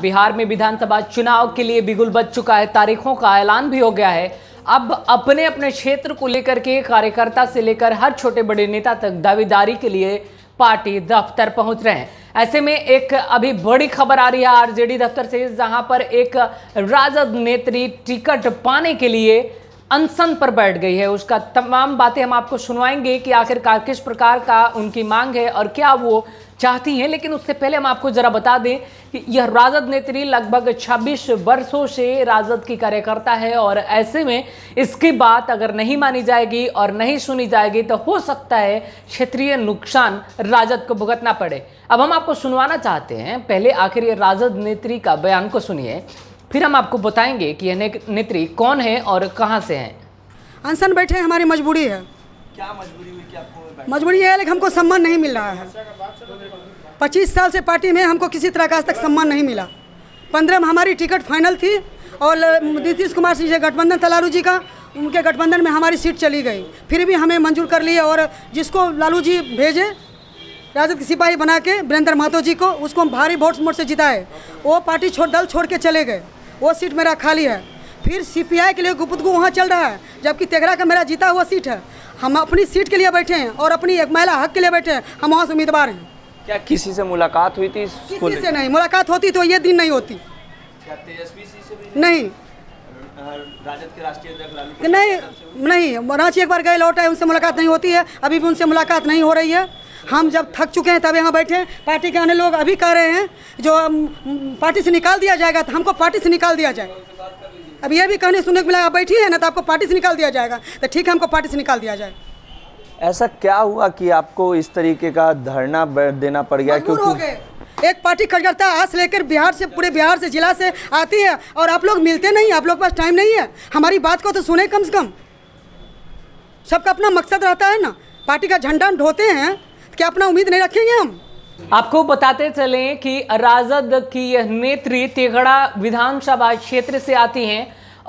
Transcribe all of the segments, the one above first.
बिहार में विधानसभा चुनाव के लिए बिगुल बच चुका है तारीखों का ऐलान भी हो गया है अब अपने अपने क्षेत्र को लेकर के कार्यकर्ता से लेकर हर छोटे बड़े नेता तक दावेदारी के लिए पार्टी दफ्तर पहुंच रहे हैं ऐसे में एक अभी बड़ी खबर आ रही है आरजेडी दफ्तर से जहां पर एक राजद नेत्री टिकट पाने के लिए अनसन पर बैठ गई है उसका तमाम बातें हम आपको सुनवाएंगे कि आखिरकार किस प्रकार का उनकी मांग है और क्या वो चाहती हैं लेकिन उससे पहले हम आपको ज़रा बता दें कि यह राजद नेत्री लगभग 26 वर्षों से राजद की कार्यकर्ता है और ऐसे में इसकी बात अगर नहीं मानी जाएगी और नहीं सुनी जाएगी तो हो सकता है क्षेत्रीय नुकसान राजद को भुगतना पड़े अब हम आपको सुनवाना चाहते हैं पहले आखिर ये राजद नेत्री का बयान को सुनिए फिर हम आपको बताएंगे कि यह नेत्री कौन है और कहाँ से हैं अनसन बैठे हमारी मजबूरी है क्या मजबूरी हुई कि आपको मजबूरी है लेकिन हमको सम्मान नहीं मिल रहा है पच्चीस साल से पार्टी में हमको किसी तरह का आज तक सम्मान नहीं मिला पंद्रह में हमारी टिकट फाइनल थी और नीतीश कुमार सिंह जी गठबंधन तलारू जी का उनके गठबंधन में हमारी सीट चली गई फिर भी हमें मंजूर कर लिए और जिसको लालू जी भेजे राजद के सिपाही बना के वीरेंद्र महतो जी को उसको हम भारी वोट मोट से जिताए वो पार्टी छोड़ दल छोड़ के चले गए वो सीट मेरा खाली है फिर सीपीआई के लिए गुप्तगु वहाँ चल रहा है जबकि तेघरा का मेरा जीता हुआ सीट है हम अपनी सीट के लिए बैठे हैं और अपनी एक महिला हक के लिए बैठे हैं हम वहाँ से उम्मीदवार हैं क्या किसी से मुलाकात हुई थी किसी से नहीं मुलाकात होती तो ये दिन नहीं होती नहीं राजद के राष्ट्रीय अध्यक्ष नहीं नहीं रांची एक बार गए लौट आए उनसे मुलाकात नहीं होती है अभी भी उनसे मुलाकात नहीं हो रही है हम जब थक चुके हैं तब यहाँ बैठे हैं पार्टी के आने लोग अभी कह रहे हैं जो पार्टी से निकाल दिया जाएगा तो हमको पार्टी से निकाल दिया जाए अब ये भी कहने सुनने को मिला आप बैठी है ना तो आपको पार्टी से निकाल दिया जाएगा तो ठीक है हमको पार्टी से निकाल दिया जाए ऐसा क्या हुआ कि आपको इस तरीके का धरना देना पड़ गया क्योंकि एक पार्टी कार्यकर्ता आस लेकर बिहार से पूरे बिहार से जिला से आती है और आप लोग मिलते नहीं आप लोग पास टाइम नहीं है हमारी बात को तो सुने कम से कम सबका अपना मकसद रहता है ना पार्टी का झंडा ढोते हैं तो क्या अपना उम्मीद नहीं रखेंगे हम आपको बताते चलें कि राजद की यह नेत्री तेघड़ा विधानसभा क्षेत्र से आती हैं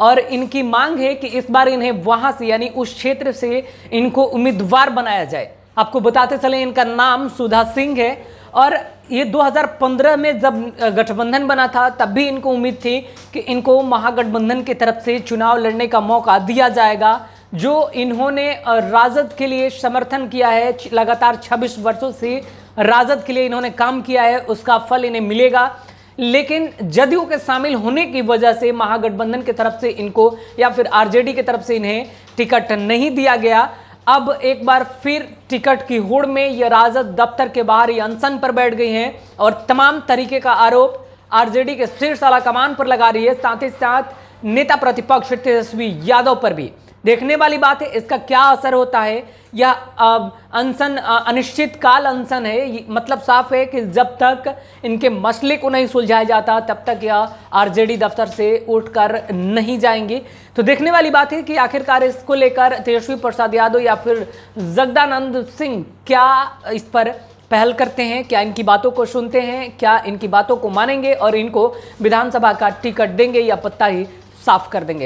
और इनकी मांग है कि इस बार इन्हें वहां से यानी उस क्षेत्र से इनको उम्मीदवार बनाया जाए आपको बताते चलें इनका नाम सुधा सिंह है और ये 2015 में जब गठबंधन बना था तब भी इनको उम्मीद थी कि इनको महागठबंधन की तरफ से चुनाव लड़ने का मौका दिया जाएगा जो इन्होंने राजद के लिए समर्थन किया है लगातार 26 वर्षों से राजद के लिए इन्होंने काम किया है उसका फल इन्हें मिलेगा लेकिन जदयू के शामिल होने की वजह से महागठबंधन की तरफ से इनको या फिर आरजेडी की तरफ से इन्हें टिकट नहीं दिया गया अब एक बार फिर टिकट की होड़ में यह राजद दफ्तर के बाहर ही अनशन पर बैठ गई हैं और तमाम तरीके का आरोप आरजेडी के शीर्ष आला कमान पर लगा रही है साथ ही साथ नेता प्रतिपक्ष तेजस्वी यादव पर भी देखने वाली बात है इसका क्या असर होता है या अनशन अनिश्चित काल अनशन है मतलब साफ है कि जब तक इनके मसले को नहीं सुलझाया जाता तब तक यह आरजेडी दफ्तर से उठकर नहीं जाएंगे तो देखने वाली बात है कि आखिरकार इसको लेकर तेजस्वी प्रसाद यादव या फिर जगदानंद सिंह क्या इस पर पहल करते हैं क्या इनकी बातों को सुनते हैं क्या इनकी बातों को मानेंगे और इनको विधानसभा का टिकट देंगे या पत्ता ही साफ कर देंगे